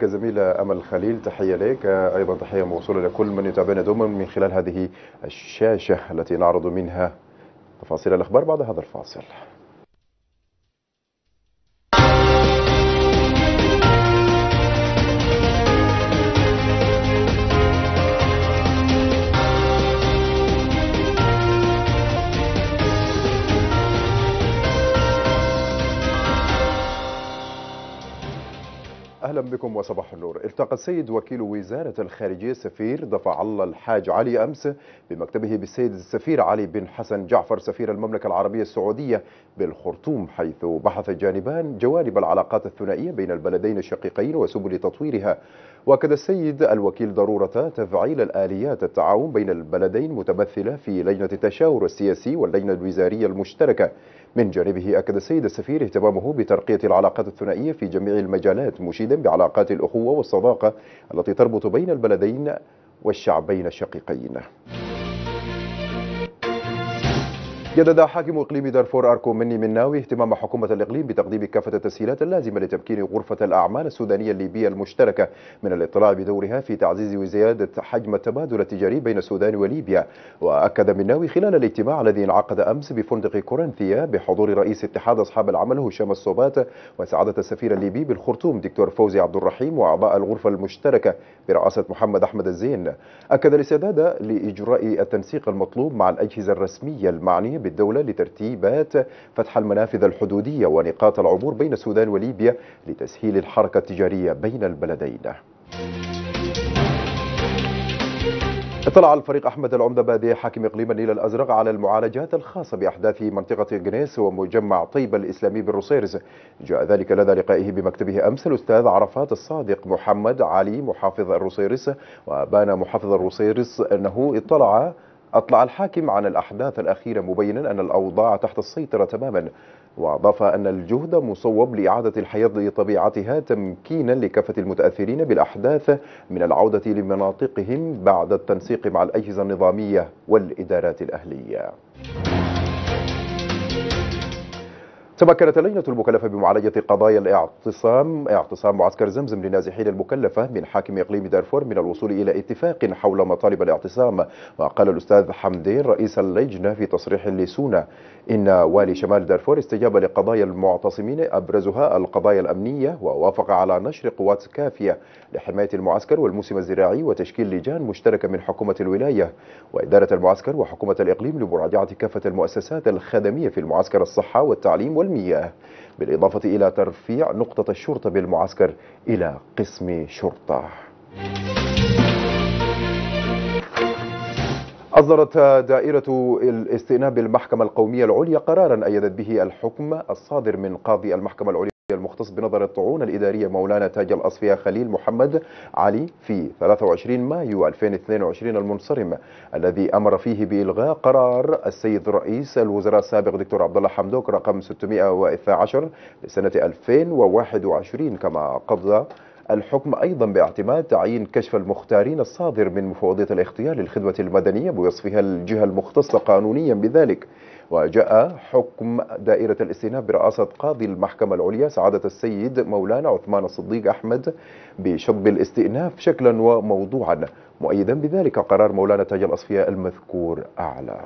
لك زميلة أمل خليل تحية لك أيضا تحية موصولة لكل من يتابعنا دوما من خلال هذه الشاشة التي نعرض منها تفاصيل الأخبار بعد هذا الفاصل أهلا بكم وصباح النور التقى السيد وكيل وزارة الخارجية السفير دفع الله الحاج علي أمس بمكتبه بالسيد السفير علي بن حسن جعفر سفير المملكة العربية السعودية بالخرطوم حيث بحث الجانبان جوانب العلاقات الثنائية بين البلدين الشقيقين وسبل تطويرها وأكد السيد الوكيل ضرورة تفعيل الآليات التعاون بين البلدين متمثلة في لجنة التشاور السياسي واللجنة الوزارية المشتركة من جانبه أكد السيد السفير اهتمامه بترقية العلاقات الثنائية في جميع المجالات مشيدا بعلاقات الأخوة والصداقة التي تربط بين البلدين والشعبين الشقيقين جدد حاكم إقليم دارفور أركو مني مناوي اهتمام حكومة الإقليم بتقديم كافة التسهيلات اللازمة لتمكين غرفة الأعمال السودانية الليبية المشتركة من الاطلاع بدورها في تعزيز وزيادة حجم التبادل التجاري بين السودان وليبيا وأكد مناوي خلال الاجتماع الذي انعقد أمس بفندق كورنثيا بحضور رئيس اتحاد أصحاب العمل هشام الصوبات وسعادة السفير الليبي بالخرطوم دكتور فوزي عبد الرحيم وأعضاء الغرفة المشتركة برئاسة محمد أحمد الزين أكد الاستعداد لإجراء التنسيق المطلوب مع الأجهزة الرسمية المعنية بالدولة لترتيبات فتح المنافذ الحدودية ونقاط العبور بين السودان وليبيا لتسهيل الحركة التجارية بين البلدين اطلع الفريق أحمد العمدة بادي حاكم إقليم النيل الأزرق على المعالجات الخاصة بأحداث منطقة جنيس ومجمع طيبة الإسلامي بالرصيرز جاء ذلك لدى لقائه بمكتبه أمس الأستاذ عرفات الصادق محمد علي محافظ الرصيرس وبان محافظ الرصيرس أنه اطلع أطلع الحاكم عن الأحداث الأخيرة مبينا أن الأوضاع تحت السيطرة تماما وأضاف أن الجهد مصوب لإعادة الحياة لطبيعتها تمكينا لكافة المتأثرين بالأحداث من العودة لمناطقهم بعد التنسيق مع الأجهزة النظامية والإدارات الأهلية تمكنت كانت اللجنة المكلفة بمعالجة قضايا الاعتصام اعتصام معسكر زمزم للنازحين المكلفة من حاكم إقليم دارفور من الوصول إلى اتفاق حول مطالب الاعتصام وقال الأستاذ حمدين رئيس اللجنة في تصريح لسونا إن والي شمال دارفور استجاب لقضايا المعتصمين أبرزها القضايا الأمنية ووافق على نشر قوات كافية لحماية المعسكر والموسم الزراعي وتشكيل لجان مشتركة من حكومة الولاية وإدارة المعسكر وحكومة الإقليم لمراجعة كافة المؤسسات الخدمية في المعسكر الصحة والتعليم والمعسكر المياه بالإضافة إلى ترفيع نقطة الشرطة بالمعسكر إلى قسم شرطة أصدرت دائرة الاستئناف بالمحكمة القومية العليا قرارا أيدت به الحكم الصادر من قاضي المحكمة العليا المختص بنظر الطعون الإدارية مولانا تاج الأصفياء خليل محمد علي في 23 مايو 2022 المنصرم الذي أمر فيه بإلغاء قرار السيد رئيس الوزراء السابق دكتور عبد الله حمدوك رقم 612 لسنة 2021 كما قضى الحكم أيضا باعتماد تعيين كشف المختارين الصادر من مفوضية الاختيار للخدمة المدنية بوصفها الجهة المختصة قانونيا بذلك وجاء حكم دائرة الاستئناف برئاسة قاضي المحكمة العليا سعادة السيد مولانا عثمان الصديق أحمد بشطب الاستئناف شكلا وموضوعا مؤيدا بذلك قرار مولانا تاج الأصفياء المذكور أعلى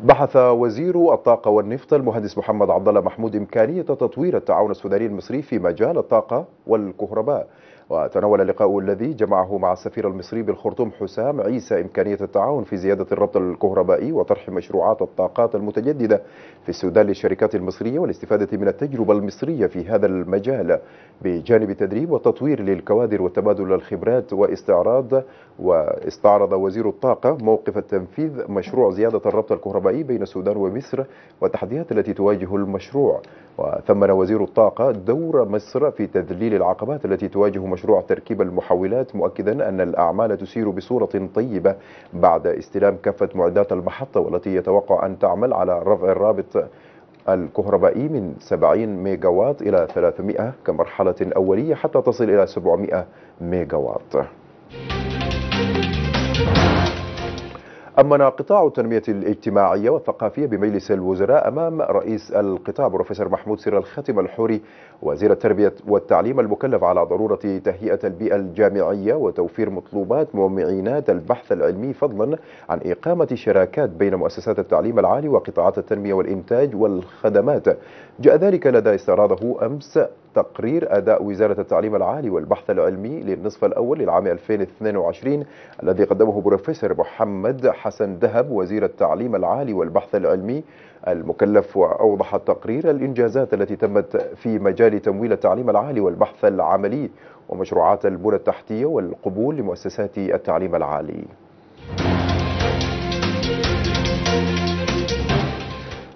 بحث وزير الطاقة والنفط المهندس محمد عبدالله محمود إمكانية تطوير التعاون السوداني المصري في مجال الطاقة والكهرباء وتناول اللقاء الذي جمعه مع السفير المصري بالخرطوم حسام عيسى إمكانية التعاون في زيادة الربط الكهربائي وطرح مشروعات الطاقات المتجددة في السودان للشركات المصرية والاستفادة من التجربة المصرية في هذا المجال بجانب التدريب والتطوير للكوادر وتبادل الخبرات واستعراض واستعرض وزير الطاقة موقف التنفيذ مشروع زيادة الربط الكهربائي بين السودان ومصر والتحديات التي تواجه المشروع وثمن وزير الطاقة دور مصر في تذليل العقبات التي تواجه مشروع مشروع تركيب المحولات مؤكدا أن الأعمال تسير بصورة طيبة بعد استلام كافة معدات المحطة والتي يتوقع أن تعمل على رفع الرابط الكهربائي من 70 ميجا وات إلى 300 كمرحلة أولية حتى تصل إلى 700 ميجا وات أمن قطاع التنمية الاجتماعية والثقافية بمجلس الوزراء أمام رئيس القطاع بروفيسور محمود سير الخاتم الحوري وزير التربية والتعليم المكلف على ضرورة تهيئة البيئة الجامعية وتوفير مطلوبات ومعينات البحث العلمي فضلا عن إقامة شراكات بين مؤسسات التعليم العالي وقطاعات التنمية والإنتاج والخدمات جاء ذلك لدى استعراضه أمس تقرير أداء وزارة التعليم العالي والبحث العلمي للنصف الأول للعام 2022 الذي قدمه بروفيسور محمد حسن دهب وزير التعليم العالي والبحث العلمي المكلف وأوضح التقرير الإنجازات التي تمت في مجال تمويل التعليم العالي والبحث العملي ومشروعات البنى التحتية والقبول لمؤسسات التعليم العالي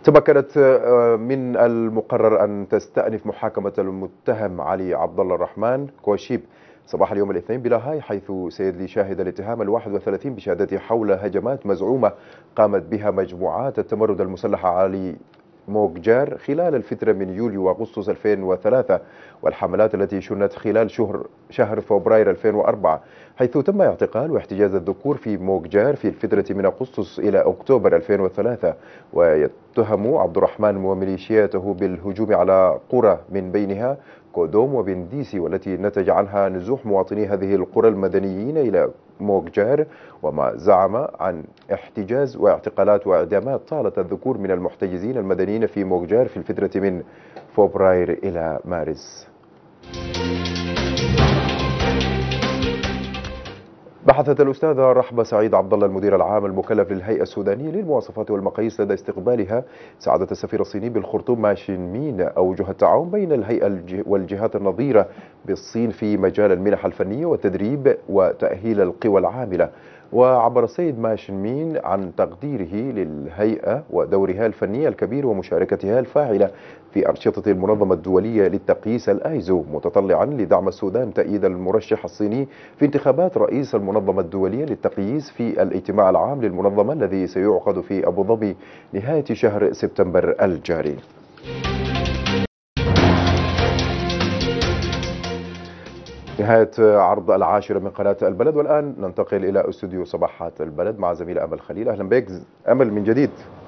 تمكنت آه، من المقرر أن تستأنف محاكمة المتهم علي عبد الله الرحمن كوشيب صباح اليوم الاثنين بلاهاي حيث سيدلي شاهد الاتهام الواحد وثلاثين بشهادته حول هجمات مزعومة قامت بها مجموعات التمرد المسلحة علي موكجار خلال الفترة من يوليو وأغسطس 2003 والحملات التي شنت خلال شهر شهر فبراير 2004 حيث تم اعتقال واحتجاز الذكور في موكجار في الفترة من أغسطس إلى أكتوبر 2003 ويتهم عبد الرحمن وميليشياته بالهجوم على قرى من بينها كودوم وبنديسي والتي نتج عنها نزوح مواطني هذه القرى المدنيين إلى موكجار وما زعم عن احتجاز واعتقالات وإعدامات طالت الذكور من المحتجزين المدنيين في موكجار في الفترة من فبراير إلى مارس بحثت الأستاذة رحمة سعيد عبد الله المدير العام المكلف للهيئة السودانية للمواصفات والمقاييس لدى استقبالها سعادة السفير الصيني بالخرطوم ماشين مين أوجه التعاون بين الهيئة والجهات النظيرة بالصين في مجال المنح الفنية والتدريب وتأهيل القوى العاملة وعبر السيد مين عن تقديره للهيئة ودورها الفني الكبير ومشاركتها الفاعلة في أنشطة المنظمة الدولية للتقييس الآيزو متطلعا لدعم السودان تأييد المرشح الصيني في انتخابات رئيس المنظمة الدولية للتقييس في الاجتماع العام للمنظمة الذي سيعقد في أبو ظبي نهاية شهر سبتمبر الجاري نهاية عرض العاشرة من قناة البلد والآن ننتقل إلى استوديو صباحات البلد مع زميلة أمل خليل أهلا بك أمل من جديد